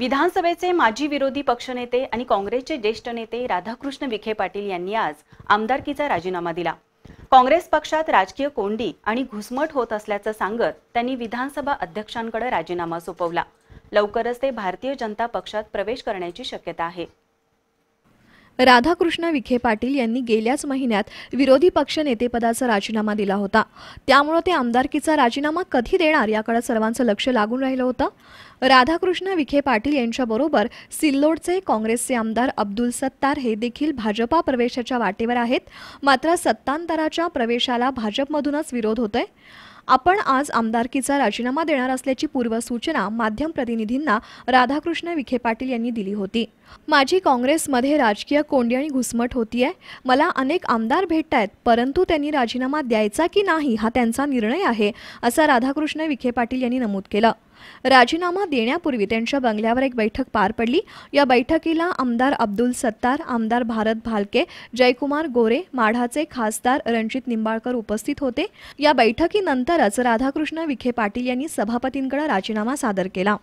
विधानसभेचे माजी विरोधी पक्षनेते आणि काँग्रेसचे ज्येष्ठ नेते राधाकृष्ण विखे पाटील यांनी आज आमदारकीचा राजीनामा दिला काँग्रेस पक्षात राजकीय कोंडी आणि घुसमट होत असल्याचं सांगत त्यांनी विधानसभा अध्यक्षांकडे राजीनामा सोपवला लवकरच ते भारतीय जनता पक्षात प्रवेश करण्याची शक्यता आहे राधाकृष्ण विखे पाटील यांनी गेल्याच महिन्यात विरोधी पक्ष नेतेपदाचा राजीनामा दिला होता त्यामुळे ते आमदारकीचा राजीनामा कधी देणार याकडे सर्वांचं लक्ष लागून राहिलं होतं राधाकृष्ण विखे पाटील यांच्याबरोबर सिल्लोडचे काँग्रेसचे आमदार अब्दुल सत्तार हे देखील भाजपा प्रवेशाच्या वाटेवर आहेत मात्र सत्तांतराच्या प्रवेशाला भाजपमधूनच विरोध होतोय आपण आज आमदारकीचा राजीनामा देणार असल्याची पूर्वसूचना माध्यम प्रतिनिधींना राधाकृष्ण विखे पाटील यांनी दिली होती माझी काँग्रेसमध्ये राजकीय कोंडी आणि घुसमट होतीये मला अनेक आमदार भेटत आहेत परंतु त्यांनी राजीनामा द्यायचा की नाही हा त्यांचा निर्णय आहे असं राधाकृष्ण विखे पाटील यांनी नमूद केलं राजीनामा देण्यापूर्वी त्यांच्या बंगल्यावर एक बैठक पार पडली या बैठकीला आमदार अब्दुल सत्तार आमदार भारत भालके जयकुमार गोरे माढाचे खासदार रणजित निंबाळकर उपस्थित होते या बैठकीनंतरच राधाकृष्ण विखे पाटील यांनी सभापतींकडे राजीनामा सादर केला